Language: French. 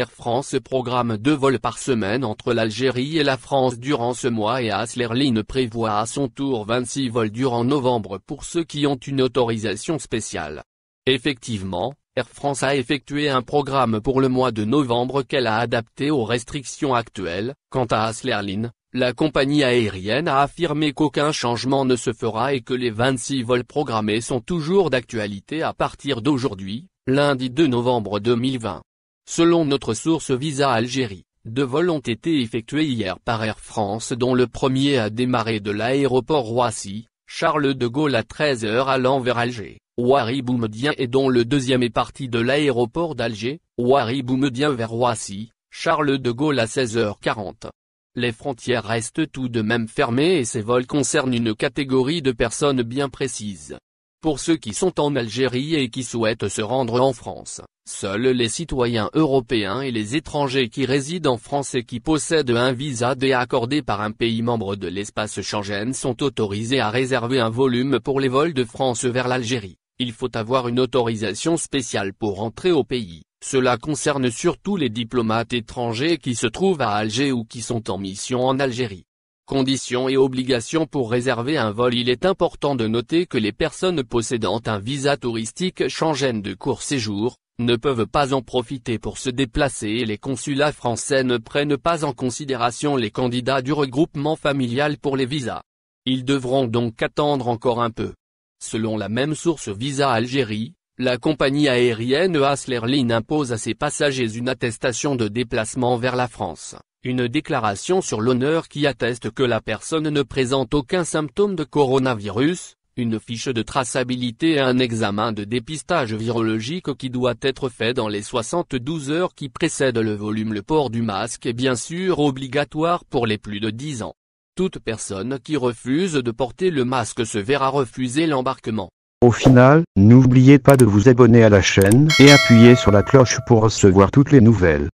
Air France programme deux vols par semaine entre l'Algérie et la France durant ce mois et Aslerline prévoit à son tour 26 vols durant novembre pour ceux qui ont une autorisation spéciale. Effectivement, Air France a effectué un programme pour le mois de novembre qu'elle a adapté aux restrictions actuelles. Quant à Aslerline, la compagnie aérienne a affirmé qu'aucun changement ne se fera et que les 26 vols programmés sont toujours d'actualité à partir d'aujourd'hui, lundi 2 novembre 2020. Selon notre source Visa Algérie, deux vols ont été effectués hier par Air France dont le premier a démarré de l'aéroport Roissy, Charles de Gaulle à 13h allant vers Alger, Ouari Boumedien et dont le deuxième est parti de l'aéroport d'Alger, Ouari Boumedien vers Roissy, Charles de Gaulle à 16h40. Les frontières restent tout de même fermées et ces vols concernent une catégorie de personnes bien précises. Pour ceux qui sont en Algérie et qui souhaitent se rendre en France, seuls les citoyens européens et les étrangers qui résident en France et qui possèdent un visa déaccordé accordé par un pays membre de l'espace Schengen sont autorisés à réserver un volume pour les vols de France vers l'Algérie. Il faut avoir une autorisation spéciale pour entrer au pays. Cela concerne surtout les diplomates étrangers qui se trouvent à Alger ou qui sont en mission en Algérie. Conditions et obligations pour réserver un vol Il est important de noter que les personnes possédant un visa touristique Schengen de court séjour, ne peuvent pas en profiter pour se déplacer et les consulats français ne prennent pas en considération les candidats du regroupement familial pour les visas. Ils devront donc attendre encore un peu. Selon la même source Visa Algérie, la compagnie aérienne Haslerline impose à ses passagers une attestation de déplacement vers la France. Une déclaration sur l'honneur qui atteste que la personne ne présente aucun symptôme de coronavirus, une fiche de traçabilité et un examen de dépistage virologique qui doit être fait dans les 72 heures qui précèdent le volume. Le port du masque est bien sûr obligatoire pour les plus de 10 ans. Toute personne qui refuse de porter le masque se verra refuser l'embarquement. Au final, n'oubliez pas de vous abonner à la chaîne et appuyer sur la cloche pour recevoir toutes les nouvelles.